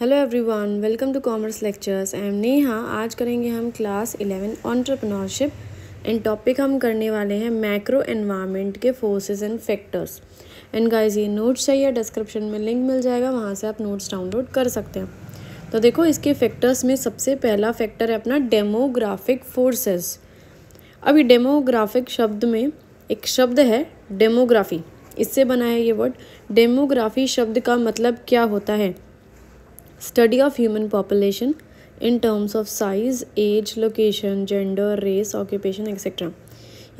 Hello everyone welcome to commerce lectures I am Neha आज करेंगे हम class eleven entrepreneurship and topic हम करने वाले हैं मैक्रो एनवायरनमेंट के forces and factors and guys ये नोट्स चाहिए डिस्क्रिप्शन में लिंक मिल जाएगा वहाँ से आप नोट्स डाउनलोड कर सकते हैं तो देखो इसके फैक्टर्स में सबसे पहला फैक्टर है अपना डेमोग्राफिक फोर्सेस अभी डेमोग्राफिक शब्द में एक शब्द है डेमोग्राफी इससे बना है ये वर्ड डेमोग्राफी शब्द का मतलब क्या होता है study of human population in terms of size age location gender race occupation etcetera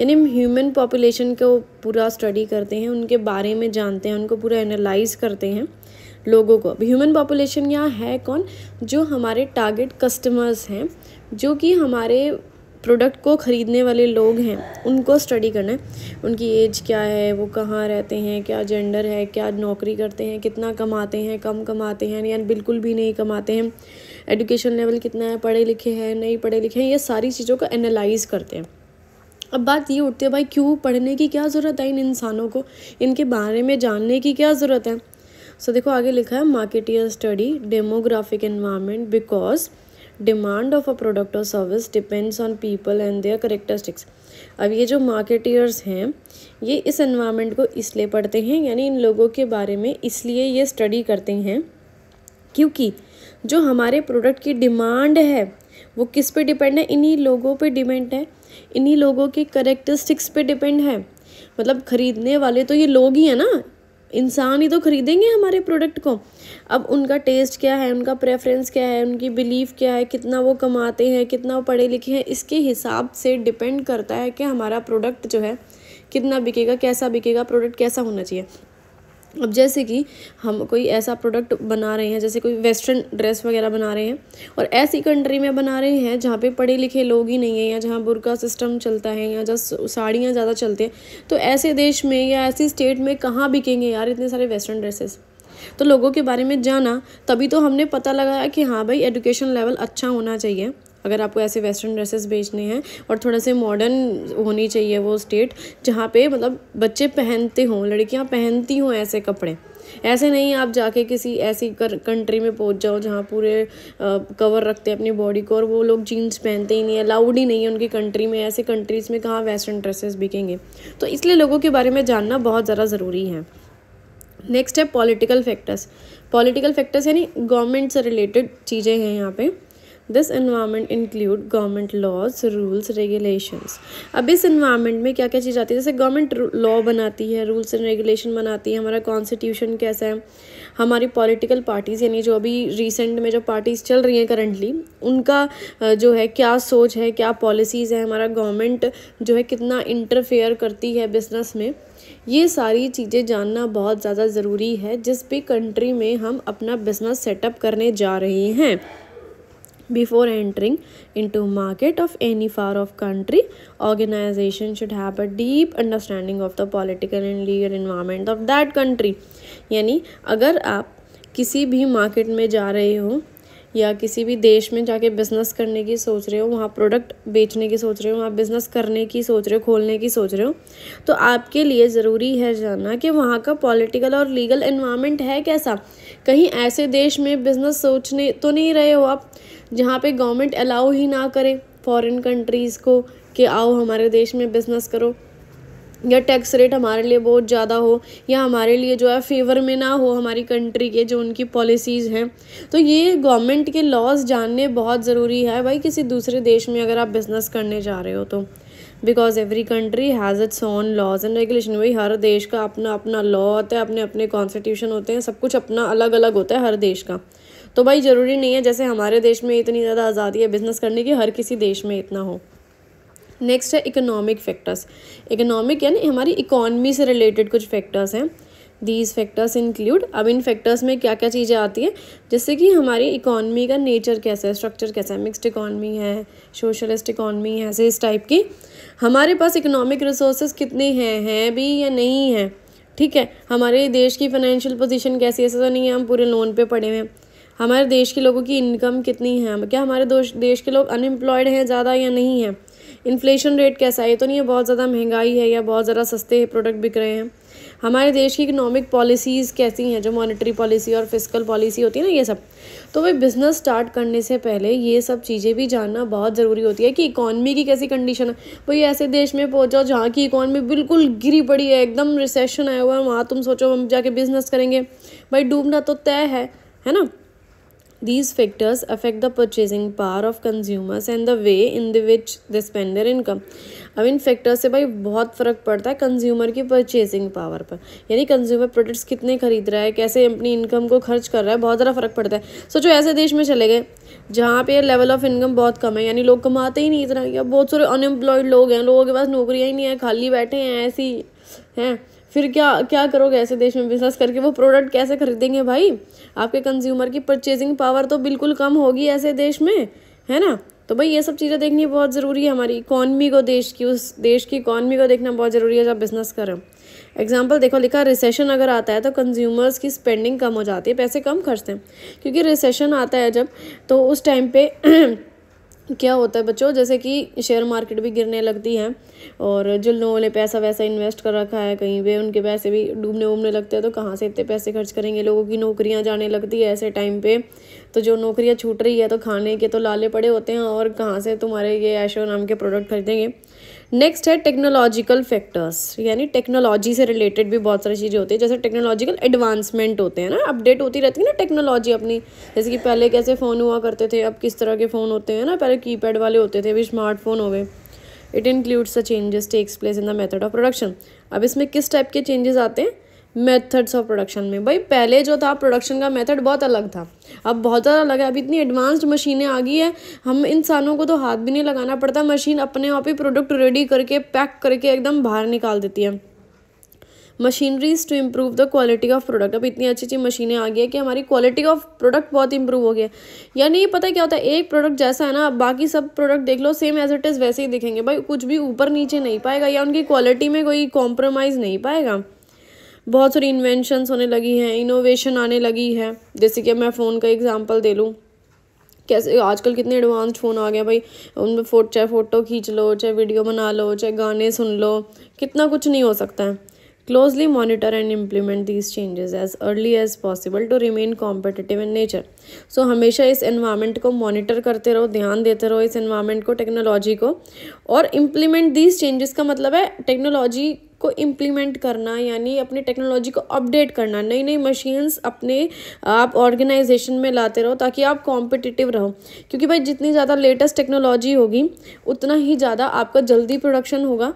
यानी हम ह्यूमन पॉपुलेशन को पूरा स्टडी करते हैं उनके बारे में जानते हैं उनको पूरा एनालाइज करते हैं लोगों को अब ह्यूमन पॉपुलेशन यहाँ है कौन जो हमारे टारगेट कस्टमर्स हैं जो कि हमारे प्रोडक्ट को ख़रीदने वाले लोग हैं उनको स्टडी करना है उनकी एज क्या है वो कहाँ रहते हैं क्या जेंडर है क्या नौकरी करते हैं कितना कमाते हैं कम कमाते हैं या बिल्कुल भी नहीं कमाते हैं एजुकेशन लेवल कितना है पढ़े लिखे हैं नहीं पढ़े लिखे हैं ये सारी चीज़ों को एनालाइज़ करते हैं अब बात ये उठती है भाई क्यों पढ़ने की क्या ज़रूरत है इन इंसानों को इनके बारे में जानने की क्या ज़रूरत है सो so, देखो आगे लिखा है marketer study demographic environment because demand of a product और service depends on people and their characteristics अब ये जो मार्केटियर्स हैं ये इस एनवायरनमेंट को इसलिए पढ़ते हैं यानी इन लोगों के बारे में इसलिए ये स्टडी करते हैं क्योंकि जो हमारे प्रोडक्ट की डिमांड है वो किस पे डिपेंड है इन्हीं लोगों पे डिपेंड है इन्हीं लोगों के करेक्टरिस्टिक्स पे डिपेंड है मतलब ख़रीदने वाले तो ये लोग ही हैं ना इंसान ही तो ख़रीदेंगे हमारे प्रोडक्ट को अब उनका टेस्ट क्या है उनका प्रेफरेंस क्या है उनकी बिलीफ क्या है कितना वो कमाते हैं कितना वो पढ़े लिखे हैं इसके हिसाब से डिपेंड करता है कि हमारा प्रोडक्ट जो है कितना बिकेगा कैसा बिकेगा प्रोडक्ट कैसा होना चाहिए अब जैसे कि हम कोई ऐसा प्रोडक्ट बना रहे हैं जैसे कोई वेस्टर्न ड्रेस वगैरह बना रहे हैं और ऐसी कंट्री में बना रहे हैं जहाँ पे पढ़े लिखे लोग ही नहीं हैं या जहाँ बुरका सिस्टम चलता है या जहाँ साड़ियाँ ज़्यादा चलती हैं तो ऐसे देश में या ऐसी स्टेट में कहाँ बिकेंगे यार इतने सारे वेस्टर्न ड्रेसेस तो लोगों के बारे में जाना तभी तो हमने पता लगाया कि हाँ भाई एजुकेशन लेवल अच्छा होना चाहिए अगर आपको ऐसे वेस्टर्न ड्रेसेस बेचने हैं और थोड़ा से मॉडर्न होनी चाहिए वो स्टेट जहाँ पे मतलब बच्चे पहनते हों लड़कियाँ पहनती हों ऐसे कपड़े ऐसे नहीं आप जाके किसी ऐसी कंट्री में पहुंच जाओ जहाँ पूरे आ, कवर रखते हैं अपनी बॉडी को और वो लोग जीन्स पहनते ही नहीं अलाउड ही नहीं है उनकी कंट्री में ऐसे कंट्रीज़ में कहाँ वेस्टर्न ड्रेसेस बिकेंगे तो इसलिए लोगों के बारे में जानना बहुत ज़्यादा ज़रूरी है नेक्स्ट है पॉलिटिकल फैक्टर्स पॉलिटिकल फैक्टर्स यानी गवर्नमेंट से रिलेटेड चीज़ें हैं यहाँ पर this environment include government laws rules regulations अब इस इन्वायरमेंट में क्या क्या चीज़ आती है जैसे गवर्नमेंट लॉ बनाती है रूल्स एंड रेगुलेशन बनाती है हमारा कॉन्स्टिट्यूशन कैसा है हमारी पॉलिटिकल पार्टीज़ यानी जो अभी रिसेंट में जो पार्टीज़ चल रही हैं करंटली उनका जो है क्या सोच है क्या पॉलिसीज़ है हमारा गवर्नमेंट जो है कितना इंटरफेयर करती है बिजनेस में ये सारी चीज़ें जानना बहुत ज़्यादा ज़रूरी है जिस भी कंट्री में हम अपना बिज़नेस सेटअप करने जा रहे हैं Before entering into market of any far off country, organization should have a deep understanding of the political and legal environment of that country. यानी अगर आप किसी भी मार्केट में जा रहे हो या किसी भी देश में जाके बिज़नेस करने की सोच रहे हो वहाँ प्रोडक्ट बेचने की सोच रहे हो वहाँ बिज़नेस करने की सोच रहे हो खोलने की सोच रहे हो तो आपके लिए ज़रूरी है जानना कि वहाँ का पॉलिटिकल और लीगल इन्वामेंट है कैसा कहीं ऐसे देश में बिज़नेस सोचने तो नहीं रहे हो आप जहाँ पे गवर्नमेंट अलाउ ही ना करे फॉरेन कंट्रीज़ को कि आओ हमारे देश में बिज़नेस करो या टैक्स रेट हमारे लिए बहुत ज़्यादा हो या हमारे लिए जो है फेवर में ना हो हमारी कंट्री के जो उनकी पॉलिसीज़ हैं तो ये गवर्नमेंट के लॉज जानने बहुत ज़रूरी है भाई किसी दूसरे देश में अगर आप बिज़नेस करने जा रहे हो तो because every country has its own laws and regulation भाई हर देश का अपना अपना लॉ होता है अपने अपने कॉन्स्टिट्यूशन होते हैं सब कुछ अपना अलग अलग होता है हर देश का तो भाई ज़रूरी नहीं है जैसे हमारे देश में इतनी ज़्यादा आज़ादी है बिज़नेस करने की हर किसी देश में इतना हो नेक्स्ट है इकोनॉमिक फैक्टर्स इकोनॉमिक यानी हमारी इकॉनमी से रिलेटेड कुछ फैक्टर्स हैं दीज फैक्टर्स इंक्लूड अब इन फैक्टर्स में क्या क्या चीज़ें आती हैं जैसे कि हमारी इकॉनमी का नेचर कैसा है स्ट्रक्चर कैसा है मिक्सड इकॉनमी है सोशलिस्ट इकॉनमी है ऐसे इस टाइप की हमारे पास इकोनॉमिक रिसोर्सेज कितने हैं हैं भी या नहीं हैं ठीक है हमारे देश की फाइनेंशियल पोजीशन कैसी है ऐसा तो नहीं है हम पूरे लोन पे पड़े हुए हैं हमारे देश के लोगों की इनकम कितनी है क्या हमारे देश के लोग अनएम्प्लॉयड हैं ज़्यादा या नहीं है इन्फ्लेशन रेट कैसा है ये तो नहीं है बहुत ज़्यादा महंगाई है या बहुत ज़्यादा सस्ते प्रोडक्ट बिक रहे हैं हमारे देश की इकोनॉमिक पॉलिसीज़ कैसी हैं जो मॉनेटरी पॉलिसी और फिजिकल पॉलिसी होती है ना ये सब तो वही बिज़नेस स्टार्ट करने से पहले ये सब चीज़ें भी जानना बहुत ज़रूरी होती है कि इकॉनमी की कैसी कंडीशन है भाई ऐसे देश में पहुँचो जहाँ की इकॉनमी बिल्कुल गिरी पड़ी है एकदम रिसेशन आया हुआ है वहाँ तुम सोचो हम जाके बिज़नेस करेंगे भाई डूबना तो तय है है ना These factors affect the purchasing power of consumers and the way in the which they spend their income. अब इन फैक्टर्स से भाई बहुत फ़र्क पड़ता है कंज्यूमर की परचेजिंग पावर पर यानी कंज्यूमर प्रोडक्ट्स कितने खरीद रहा है कैसे अपनी इनकम को खर्च कर रहा है बहुत ज़्यादा फ़र्क पड़ता है सोचो ऐसे देश में चले गए जहाँ पे लेवल ऑफ इनकम बहुत कम है यानी लोग कमाते ही नहीं इतना या बहुत सारे अनएम्प्लॉयड लोग हैं लोगों के पास नौकरियाँ ही नहीं है खाली बैठे हैं ऐसी हैं फिर क्या क्या करोगे ऐसे देश में बिजनेस करके वो प्रोडक्ट कैसे खरीदेंगे भाई आपके कंज्यूमर की परचेजिंग पावर तो बिल्कुल कम होगी ऐसे देश में है ना तो भाई ये सब चीज़ें देखनी बहुत ज़रूरी है हमारी इकॉनमी को देश की उस देश की इकॉनमी को देखना बहुत ज़रूरी है जब बिज़नेस करें एग्जाम्पल देखो लिखा रिसेशन अगर आता है तो कंज्यूमर्स की स्पेंडिंग कम हो जाती है पैसे कम खर्चते हैं क्योंकि रिसेशन आता है जब तो उस टाइम पे क्या होता है बच्चों जैसे कि शेयर मार्केट भी गिरने लगती है और जिन लोगों ने पैसा वैसा इन्वेस्ट कर रखा है कहीं पे उनके पैसे भी डूबने उबने लगते हैं तो कहाँ से इतने पैसे खर्च करेंगे लोगों की नौकरियाँ जाने लगती है ऐसे टाइम पे तो जो नौकरियाँ छूट रही है तो खाने के तो लाले पड़े होते हैं और कहाँ से तुम्हारे ये ऐशो नाम के प्रोडक्ट खरीदेंगे नेक्स्ट है टेक्नोलॉजिकल फैक्टर्स यानी टेक्नोलॉजी से रिलेटेड भी बहुत सारी चीज़ें होती है जैसे टेक्नोलॉजिकल एडवांसमेंट होते हैं ना अपडेट होती रहती है ना टेक्नोलॉजी अपनी जैसे कि पहले कैसे फ़ोन हुआ करते थे अब किस तरह के फ़ोन होते हैं ना पहले कीपैड वाले होते थे अभी स्मार्टफोन हो गए it includes the changes takes place in the method of production अब इसमें किस टाइप के चेंजेस आते हैं मेथड्स ऑफ प्रोडक्शन में भाई पहले जो था प्रोडक्शन का मेथड बहुत अलग था अब बहुत ज़्यादा अलग है अभी इतनी एडवांस्ड मशीनें आ गई है हम इंसानों को तो हाथ भी नहीं लगाना पड़ता मशीन अपने आप ही प्रोडक्ट रेडी करके पैक करके एकदम बाहर निकाल देती है machineries to improve the quality of product अब इतनी अच्छी अच्छी मशीनें आ गई है कि हमारी क्वालिटी ऑफ प्रोडक्ट बहुत इंप्रूव हो गया यानी पता क्या होता है एक प्रोडक्ट जैसा है ना बाकी सब प्रोडक्ट देख लो सेम एज इट इज़ वैसे ही दिखेंगे भाई कुछ भी ऊपर नीचे नहीं पाएगा या उनकी क्वालिटी में कोई कॉम्प्रोमाइज़ नहीं पाएगा बहुत सारी इन्वेंशंस होने लगी हैं इनोवेशन आने लगी है जैसे कि मैं फ़ोन का एग्जाम्पल दे लूँ कैसे आजकल कितने एडवांस फ़ोन आ गए भाई उनमें फो, चाहे फ़ोटो खींच लो चाहे वीडियो बना लो चाहे गाने सुन लो कितना कुछ नहीं हो सकता है closely monitor and implement these changes as early as possible to remain competitive in nature so हमेशा इस इन्वायरमेंट को मॉनिटर करते रहो ध्यान देते रहो इस इन्वायरमेंट को टेक्नोलॉजी को और इम्प्लीमेंट दीज चेंजेस का मतलब है टेक्नोलॉजी को इम्प्लीमेंट करना यानी अपनी टेक्नोलॉजी को अपडेट करना नई नई मशीन्स अपने आप ऑर्गेनाइजेशन में लाते रहो ताकि आप कॉम्पिटिटिव रहो क्योंकि भाई जितनी ज़्यादा लेटेस्ट टेक्नोलॉजी होगी उतना ही ज़्यादा आपका जल्दी प्रोडक्शन होगा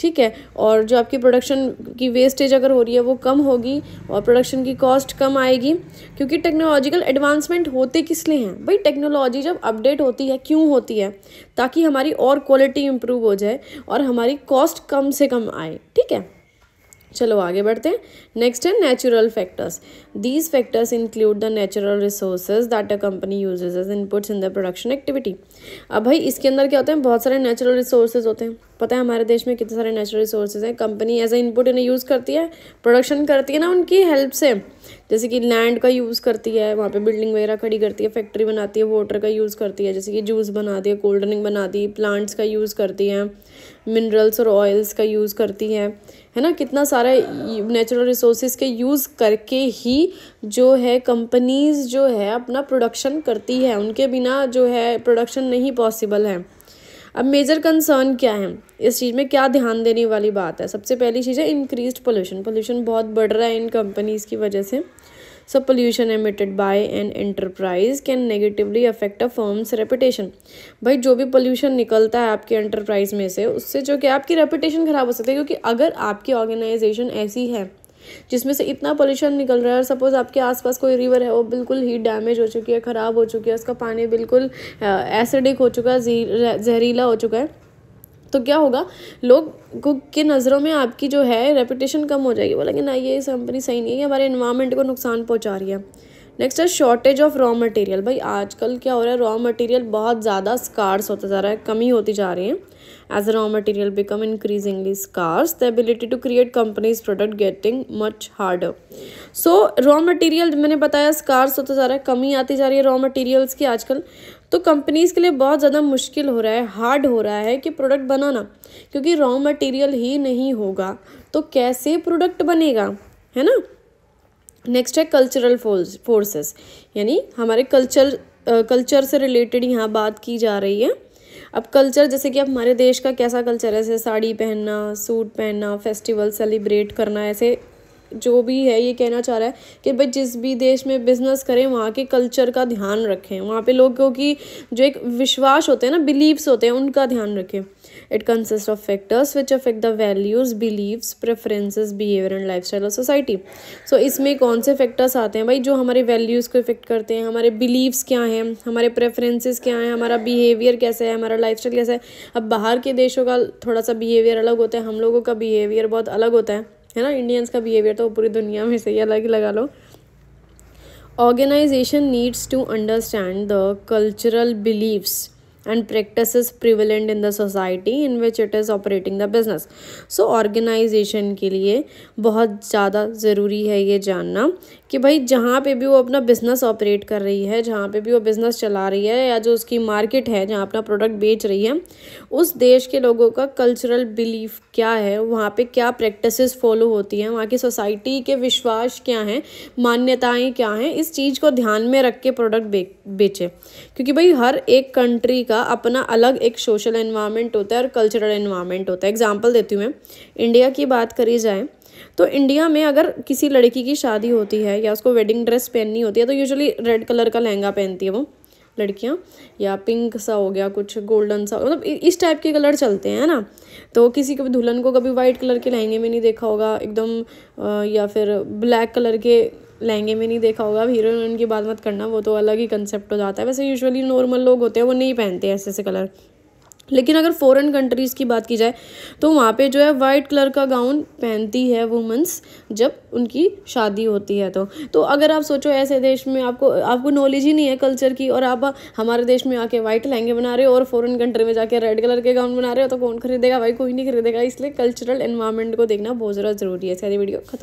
ठीक है और जो आपकी प्रोडक्शन की वेस्टेज अगर हो रही है वो कम होगी और प्रोडक्शन की कॉस्ट कम आएगी क्योंकि टेक्नोलॉजिकल एडवांसमेंट होते किस लिए हैं भाई टेक्नोलॉजी जब अपडेट होती है क्यों होती है ताकि हमारी और क्वालिटी इम्प्रूव हो जाए और हमारी कॉस्ट कम से कम आए ठीक है चलो आगे बढ़ते हैं नेक्स्ट है natural factors these factors include the natural resources that a company uses as inputs in the production activity अब भाई इसके अंदर क्या होते हैं बहुत सारे नेचुरल रिसोर्सेज होते हैं पता है हमारे देश में कितने सारे नेचुरल रिसोर्सेज हैं कंपनी एज ए इनपुट इन्हें यूज़ करती है प्रोडक्शन करती है ना उनकी हेल्प से जैसे कि लैंड का यूज़ करती है वहाँ पे बिल्डिंग वगैरह खड़ी करती है फैक्ट्री बनाती है वाटर का यूज़ करती है जैसे कि जूस बना दिया कोल्ड ड्रिंक बना दी प्लांट्स का यूज़ करती है मिनरल्स और ऑयल्स का यूज़ करती हैं है ना कितना सारा नेचुरल रिसोर्सेज के यूज़ करके ही जो है कंपनीज़ जो है अपना प्रोडक्शन करती है उनके बिना जो है प्रोडक्शन नहीं पॉसिबल है अब मेजर कंसर्न क्या है इस चीज़ में क्या ध्यान देने वाली बात है सबसे पहली चीज़ है इंक्रीज पोल्यूशन पोल्यूशन बहुत बढ़ रहा है इन कंपनीज़ की वजह से so pollution emitted by an enterprise can negatively affect a firm's reputation भाई जो भी पोल्यूशन निकलता है आपके एंटरप्राइज में से उससे जो कि आपकी रेपुटेशन ख़राब हो सकती है क्योंकि अगर आपकी ऑर्गेनाइजेशन ऐसी है जिसमें से इतना पोल्यूशन निकल रहा है और सपोज़ आपके आसपास कोई रिवर है वो बिल्कुल ही डैमेज हो चुकी है ख़राब हो चुकी है उसका पानी बिल्कुल एसिडिक हो चुका है जहरीला हो चुका है तो क्या होगा लोग के नज़रों में आपकी जो है रेपुटेशन कम हो जाएगी बोला कि ना ये कंपनी सही नहीं है हमारे इन्वायरमेंट को नुकसान पहुँचा रही है नेक्स्ट है शॉर्टेज ऑफ रॉ मटेरियल भाई आजकल क्या हो रहा है रॉ मटेरियल बहुत ज़्यादा स्कार्स होता जा रहा है कमी होती जा रही है as a raw material become increasingly scarce the ability to create companies product getting much harder so raw material मैंने बताया स्कार्स होता जा रहा है कमी आती जा रही है रॉ मटेरियल्स की आजकल तो कंपनीज़ के लिए बहुत ज़्यादा मुश्किल हो रहा है हार्ड हो रहा है कि प्रोडक्ट बनाना क्योंकि रॉ मटेरियल ही नहीं होगा तो कैसे प्रोडक्ट बनेगा है ना नेक्स्ट है कल्चरल फोर्सेस यानी हमारे कल्चर कल्चर से रिलेटेड यहाँ बात की जा रही है अब कल्चर जैसे कि अब हमारे देश का कैसा कल्चर है जैसे साड़ी पहनना सूट पहनना फेस्टिवल सेलिब्रेट करना ऐसे जो भी है ये कहना चाह रहा है कि भाई जिस भी देश में बिज़नेस करें वहाँ के कल्चर का ध्यान रखें वहाँ पे लोगों की जो एक विश्वास होते हैं ना बिलीव्स होते हैं उनका ध्यान रखें it consist of factors which affect the values beliefs preferences behaviour and life style of society so इसमें कौन से फैक्टर्स आते हैं भाई जो हमारे वैल्यूज़ को इफेक्ट करते हैं हमारे बिलीव्स क्या हैं हमारे प्रेफरेंसेस क्या हैं हमारा बिहेवियर कैसा है हमारा लाइफ स्टाइल कैसा है अब बाहर के देशों का थोड़ा सा बिहेवियर अलग होता है हम लोगों का बिहेवियर बहुत अलग होता है है ना इंडियंस का बिहेवियर तो पूरी दुनिया में सही अलग ही लगा लो organization needs to understand the cultural beliefs and practices prevalent in the society in which it is operating the business so organization के लिए बहुत ज़्यादा ज़रूरी है ये जानना कि भाई जहाँ पे भी वो अपना बिज़नेस ऑपरेट कर रही है जहाँ पे भी वो बिज़नेस चला रही है या जो उसकी मार्केट है जहाँ अपना प्रोडक्ट बेच रही है उस देश के लोगों का कल्चरल बिलीफ क्या है वहाँ पे क्या प्रैक्टिसेस फॉलो होती हैं वहाँ की सोसाइटी के विश्वास क्या हैं मान्यताएं क्या हैं इस चीज़ को ध्यान में रख के प्रोडक्ट बेचे बेचें क्योंकि भाई हर एक कंट्री का अपना अलग एक सोशल इन्वामेंट होता है और कल्चरल इन्वामेंट होता है एग्जाम्पल देती हूँ मैं इंडिया की बात करी जाए तो इंडिया में अगर किसी लड़की की शादी होती है या उसको वेडिंग ड्रेस पहननी होती है तो यूजुअली रेड कलर का लहंगा पहनती है वो लड़कियाँ या पिंक सा हो गया कुछ गोल्डन सा मतलब इस टाइप के कलर चलते हैं ना तो किसी कभी दुल्हन को कभी वाइट कलर के लहंगे में नहीं देखा होगा एकदम या फिर ब्लैक कलर के लहंगे में नहीं देखा होगा हीरो हीरोइन की बात मत करना वो तो अलग ही कंसेप्ट हो जाता है वैसे यूजुअली नॉर्मल लोग होते हैं वो नहीं पहनते ऐसे ऐसे कलर लेकिन अगर फ़ॉरन कंट्रीज़ की बात की जाए तो वहाँ पे जो है वाइट कलर का गाउन पहनती है वुमेंस जब उनकी शादी होती है तो तो अगर आप सोचो ऐसे देश में आपको आपको नॉलेज ही नहीं है कल्चर की और आप हमारे देश में आके वाइट लहंगे बना रहे हो और फ़ॉरन कंट्री में जाके रेड कलर के गाउन बना रहे हो तो कौन खरीदेगा भाई कोई नहीं खरीदेगा इसलिए कल्चरल इन्वायरमेंट को देखना बहुत ज़्यादा ज़रूरी है सारी वीडियो खत्म